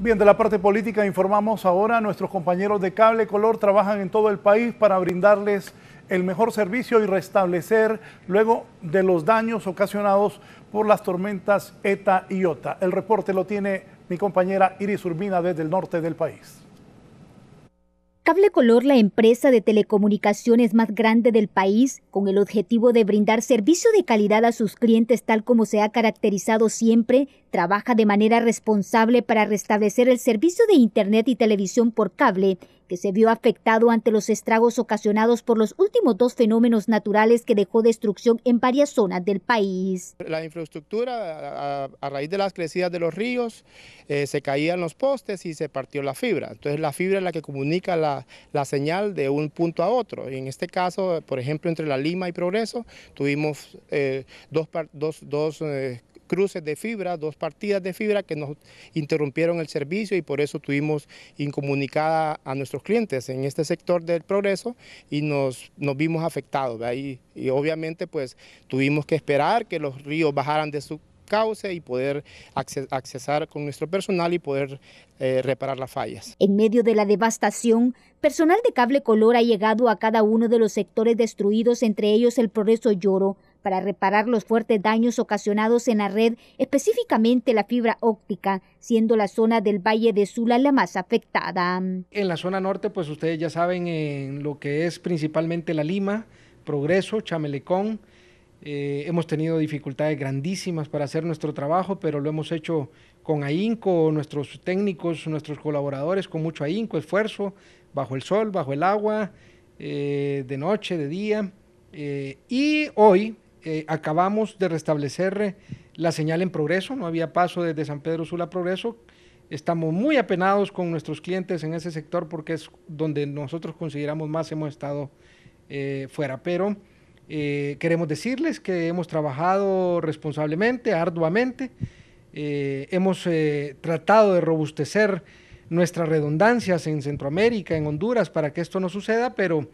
Bien, de la parte política informamos ahora, nuestros compañeros de Cable Color trabajan en todo el país para brindarles el mejor servicio y restablecer luego de los daños ocasionados por las tormentas ETA y OTA. El reporte lo tiene mi compañera Iris Urbina desde el norte del país. Cable Color, la empresa de telecomunicaciones más grande del país, con el objetivo de brindar servicio de calidad a sus clientes tal como se ha caracterizado siempre trabaja de manera responsable para restablecer el servicio de Internet y televisión por cable, que se vio afectado ante los estragos ocasionados por los últimos dos fenómenos naturales que dejó destrucción en varias zonas del país. La infraestructura, a, raíz de las crecidas de los ríos, eh, se caían los postes y se partió la fibra. Entonces la fibra es la que comunica la, señal de un punto a otro. Y en este caso, por ejemplo, entre la Lima y Progreso, tuvimos eh, dos, dos, eh, cruces de fibra, dos partidas de fibra que nos interrumpieron el servicio y por eso tuvimos incomunicada a nuestros clientes en este sector del progreso y nos, nos vimos afectados. Y, obviamente pues tuvimos que esperar que los ríos bajaran de su cauce y poder accesar con nuestro personal y poder eh, reparar las fallas. En medio de la devastación, personal de cable color ha llegado a cada uno de los sectores destruidos, entre ellos el Progreso Lloro, para reparar los fuertes daños ocasionados en la red, específicamente la fibra óptica, siendo la zona del Valle de Sula la más afectada. En la zona norte, pues ustedes ya saben en lo que es principalmente la Lima, Progreso, Chamelecón. Eh, hemos tenido dificultades grandísimas para hacer nuestro trabajo, pero lo hemos hecho con ahínco, nuestros técnicos, nuestros colaboradores, con mucho ahínco, esfuerzo, bajo el sol, bajo el agua, eh, de noche, de día. Eh, y hoy, eh, acabamos de restablecer la señal en progreso, no había paso desde San Pedro Sula a progreso. Estamos muy apenados con nuestros clientes en ese sector porque es donde nosotros consideramos más hemos estado eh, fuera. Pero eh, queremos decirles que hemos trabajado responsablemente, arduamente, hemos tratado de robustecer nuestras redundancias en Centroamérica, en Honduras, para que esto no suceda, pero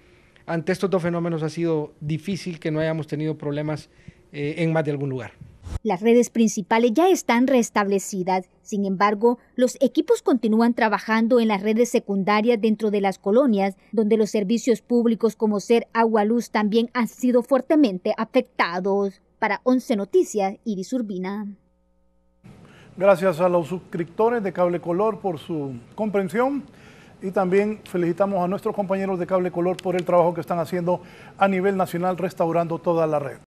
ante estos dos fenómenos ha sido difícil que no hayamos tenido problemas eh, en más de algún lugar. Las redes principales ya están restablecidas, sin embargo, los equipos continúan trabajando en las redes secundarias dentro de las colonias, donde los servicios públicos como ser agua luz también han sido fuertemente afectados. Para 11 Noticias, Iris Urbina. Gracias a los suscriptores de Cable Color por su comprensión y también felicitamos a nuestros compañeros de Cable Color por el trabajo que están haciendo a nivel nacional restaurando toda la red.